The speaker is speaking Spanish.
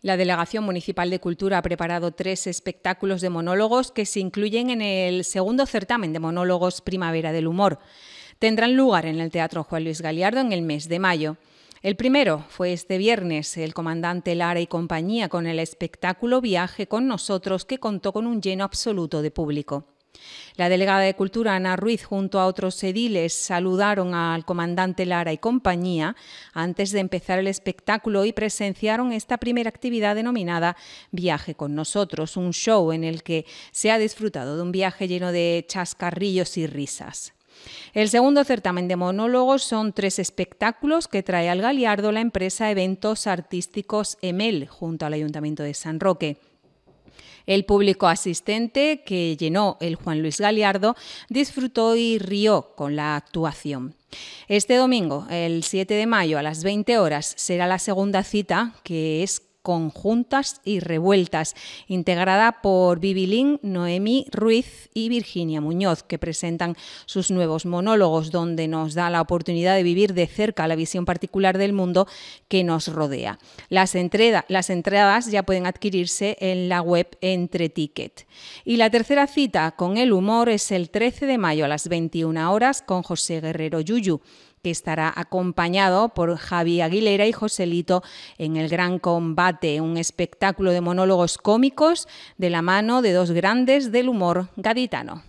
La Delegación Municipal de Cultura ha preparado tres espectáculos de monólogos que se incluyen en el segundo certamen de monólogos Primavera del Humor. Tendrán lugar en el Teatro Juan Luis Galiardo en el mes de mayo. El primero fue este viernes, el comandante Lara y compañía con el espectáculo Viaje con nosotros que contó con un lleno absoluto de público. La delegada de Cultura, Ana Ruiz, junto a otros ediles, saludaron al comandante Lara y compañía antes de empezar el espectáculo y presenciaron esta primera actividad denominada Viaje con nosotros, un show en el que se ha disfrutado de un viaje lleno de chascarrillos y risas. El segundo certamen de monólogos son tres espectáculos que trae al Galiardo la empresa Eventos Artísticos EMEL junto al Ayuntamiento de San Roque. El público asistente, que llenó el Juan Luis Galiardo, disfrutó y rió con la actuación. Este domingo, el 7 de mayo a las 20 horas, será la segunda cita, que es conjuntas y revueltas, integrada por Bibi Noemí Noemi Ruiz y Virginia Muñoz, que presentan sus nuevos monólogos, donde nos da la oportunidad de vivir de cerca la visión particular del mundo que nos rodea. Las, las entradas ya pueden adquirirse en la web Entre Ticket. Y la tercera cita con el humor es el 13 de mayo a las 21 horas con José Guerrero Yuyu que estará acompañado por Javi Aguilera y Joselito en el Gran Combate, un espectáculo de monólogos cómicos de la mano de dos grandes del humor gaditano.